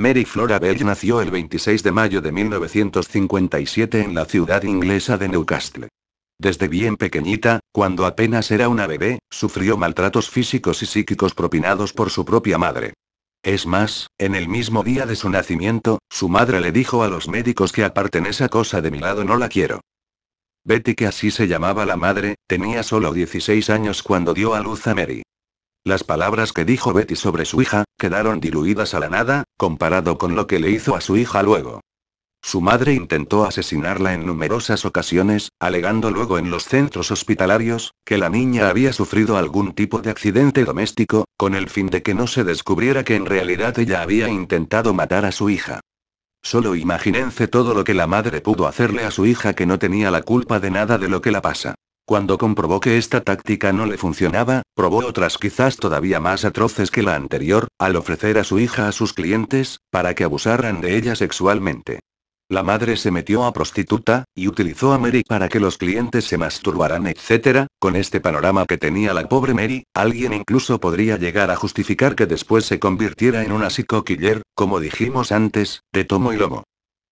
Mary Flora Bell nació el 26 de mayo de 1957 en la ciudad inglesa de Newcastle. Desde bien pequeñita, cuando apenas era una bebé, sufrió maltratos físicos y psíquicos propinados por su propia madre. Es más, en el mismo día de su nacimiento, su madre le dijo a los médicos que aparten esa cosa de mi lado no la quiero. Betty, que así se llamaba la madre, tenía solo 16 años cuando dio a luz a Mary. Las palabras que dijo Betty sobre su hija, quedaron diluidas a la nada, comparado con lo que le hizo a su hija luego. Su madre intentó asesinarla en numerosas ocasiones, alegando luego en los centros hospitalarios, que la niña había sufrido algún tipo de accidente doméstico, con el fin de que no se descubriera que en realidad ella había intentado matar a su hija. Solo imagínense todo lo que la madre pudo hacerle a su hija que no tenía la culpa de nada de lo que la pasa. Cuando comprobó que esta táctica no le funcionaba, probó otras quizás todavía más atroces que la anterior, al ofrecer a su hija a sus clientes, para que abusaran de ella sexualmente. La madre se metió a prostituta, y utilizó a Mary para que los clientes se masturbaran, etc. Con este panorama que tenía la pobre Mary, alguien incluso podría llegar a justificar que después se convirtiera en una psicoquiller, como dijimos antes, de tomo y lomo.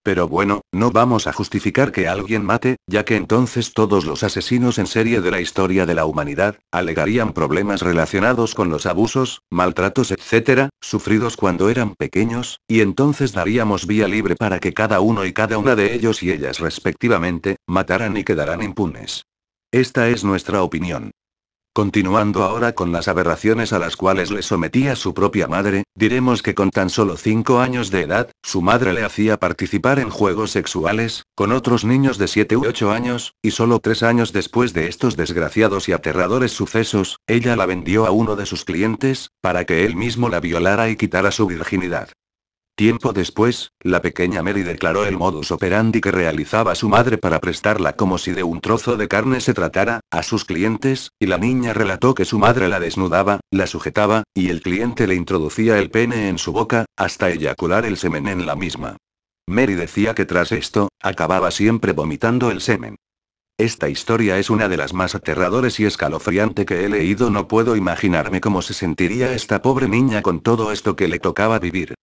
Pero bueno, no vamos a justificar que alguien mate, ya que entonces todos los asesinos en serie de la historia de la humanidad, alegarían problemas relacionados con los abusos, maltratos, etc., sufridos cuando eran pequeños, y entonces daríamos vía libre para que cada uno y cada una de ellos y ellas respectivamente, mataran y quedarán impunes. Esta es nuestra opinión. Continuando ahora con las aberraciones a las cuales le sometía su propia madre, diremos que con tan solo 5 años de edad, su madre le hacía participar en juegos sexuales, con otros niños de 7 u 8 años, y solo 3 años después de estos desgraciados y aterradores sucesos, ella la vendió a uno de sus clientes, para que él mismo la violara y quitara su virginidad. Tiempo después, la pequeña Mary declaró el modus operandi que realizaba su madre para prestarla como si de un trozo de carne se tratara, a sus clientes, y la niña relató que su madre la desnudaba, la sujetaba, y el cliente le introducía el pene en su boca, hasta eyacular el semen en la misma. Mary decía que tras esto, acababa siempre vomitando el semen. Esta historia es una de las más aterradores y escalofriante que he leído. No puedo imaginarme cómo se sentiría esta pobre niña con todo esto que le tocaba vivir.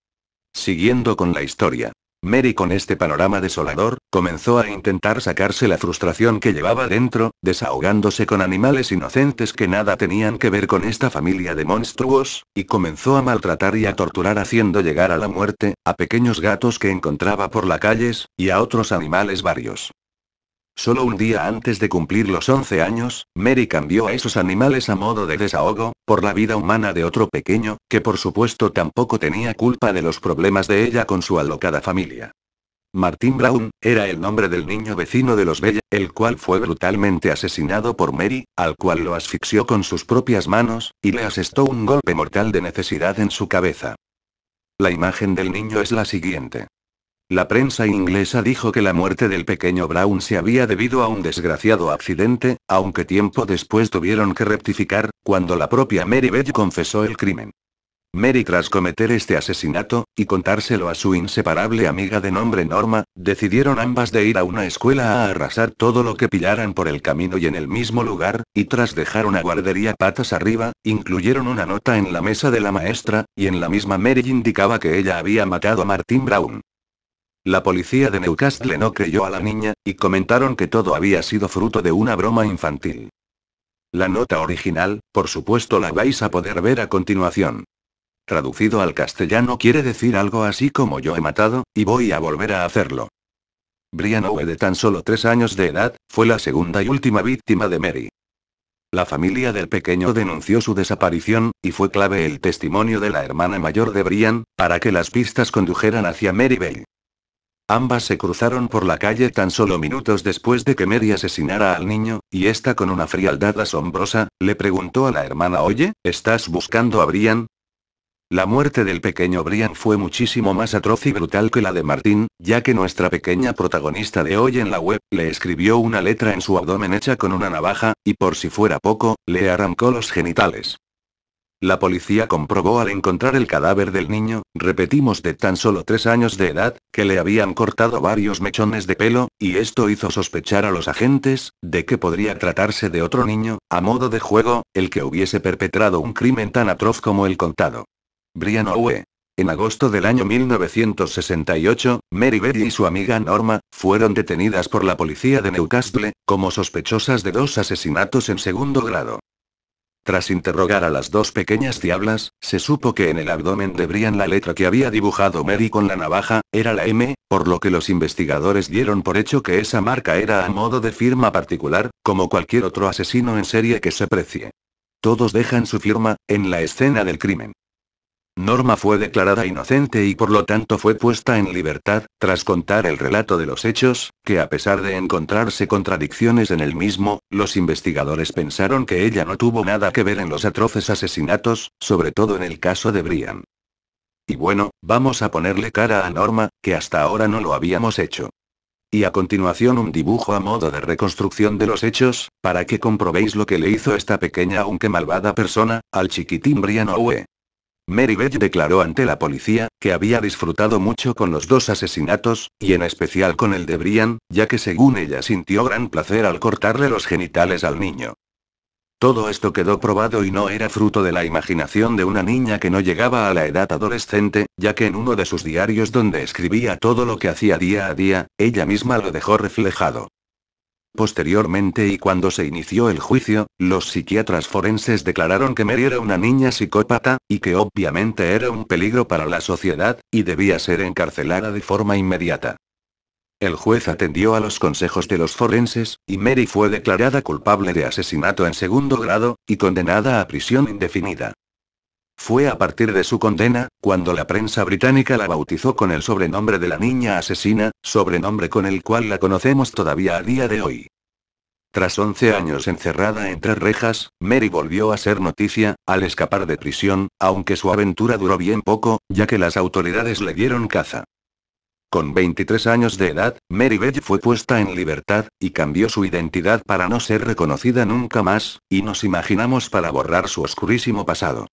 Siguiendo con la historia. Mary con este panorama desolador, comenzó a intentar sacarse la frustración que llevaba dentro, desahogándose con animales inocentes que nada tenían que ver con esta familia de monstruos, y comenzó a maltratar y a torturar haciendo llegar a la muerte, a pequeños gatos que encontraba por las calles, y a otros animales varios. Solo un día antes de cumplir los 11 años, Mary cambió a esos animales a modo de desahogo, por la vida humana de otro pequeño, que por supuesto tampoco tenía culpa de los problemas de ella con su alocada familia. Martin Brown, era el nombre del niño vecino de los Bell, el cual fue brutalmente asesinado por Mary, al cual lo asfixió con sus propias manos, y le asestó un golpe mortal de necesidad en su cabeza. La imagen del niño es la siguiente. La prensa inglesa dijo que la muerte del pequeño Brown se había debido a un desgraciado accidente, aunque tiempo después tuvieron que rectificar, cuando la propia Mary confesó el crimen. Mary tras cometer este asesinato, y contárselo a su inseparable amiga de nombre Norma, decidieron ambas de ir a una escuela a arrasar todo lo que pillaran por el camino y en el mismo lugar, y tras dejar una guardería patas arriba, incluyeron una nota en la mesa de la maestra, y en la misma Mary indicaba que ella había matado a Martin Brown. La policía de Newcastle no creyó a la niña, y comentaron que todo había sido fruto de una broma infantil. La nota original, por supuesto, la vais a poder ver a continuación. Traducido al castellano quiere decir algo así como yo he matado, y voy a volver a hacerlo. Brian Owe, de tan solo tres años de edad, fue la segunda y última víctima de Mary. La familia del pequeño denunció su desaparición, y fue clave el testimonio de la hermana mayor de Brian, para que las pistas condujeran hacia Mary Bell. Ambas se cruzaron por la calle tan solo minutos después de que Mary asesinara al niño, y esta con una frialdad asombrosa, le preguntó a la hermana, Oye, ¿estás buscando a Brian? La muerte del pequeño Brian fue muchísimo más atroz y brutal que la de Martín, ya que nuestra pequeña protagonista de hoy en la web le escribió una letra en su abdomen hecha con una navaja, y por si fuera poco, le arrancó los genitales. La policía comprobó al encontrar el cadáver del niño, repetimos de tan solo tres años de edad, que le habían cortado varios mechones de pelo, y esto hizo sospechar a los agentes, de que podría tratarse de otro niño, a modo de juego, el que hubiese perpetrado un crimen tan atroz como el contado. Brian Owe. En agosto del año 1968, Mary Betty y su amiga Norma, fueron detenidas por la policía de Newcastle, como sospechosas de dos asesinatos en segundo grado. Tras interrogar a las dos pequeñas diablas, se supo que en el abdomen de Brian la letra que había dibujado Mary con la navaja, era la M, por lo que los investigadores dieron por hecho que esa marca era a modo de firma particular, como cualquier otro asesino en serie que se precie. Todos dejan su firma, en la escena del crimen. Norma fue declarada inocente y por lo tanto fue puesta en libertad, tras contar el relato de los hechos, que a pesar de encontrarse contradicciones en el mismo, los investigadores pensaron que ella no tuvo nada que ver en los atroces asesinatos, sobre todo en el caso de Brian. Y bueno, vamos a ponerle cara a Norma, que hasta ahora no lo habíamos hecho. Y a continuación un dibujo a modo de reconstrucción de los hechos, para que comprobéis lo que le hizo esta pequeña aunque malvada persona, al chiquitín Brian Owe. Mary Beth declaró ante la policía, que había disfrutado mucho con los dos asesinatos, y en especial con el de Brian, ya que según ella sintió gran placer al cortarle los genitales al niño. Todo esto quedó probado y no era fruto de la imaginación de una niña que no llegaba a la edad adolescente, ya que en uno de sus diarios donde escribía todo lo que hacía día a día, ella misma lo dejó reflejado. Posteriormente y cuando se inició el juicio, los psiquiatras forenses declararon que Mary era una niña psicópata, y que obviamente era un peligro para la sociedad, y debía ser encarcelada de forma inmediata. El juez atendió a los consejos de los forenses, y Mary fue declarada culpable de asesinato en segundo grado, y condenada a prisión indefinida. Fue a partir de su condena, cuando la prensa británica la bautizó con el sobrenombre de la niña asesina, sobrenombre con el cual la conocemos todavía a día de hoy. Tras 11 años encerrada entre rejas, Mary volvió a ser noticia, al escapar de prisión, aunque su aventura duró bien poco, ya que las autoridades le dieron caza. Con 23 años de edad, Mary Bell fue puesta en libertad, y cambió su identidad para no ser reconocida nunca más, y nos imaginamos para borrar su oscurísimo pasado.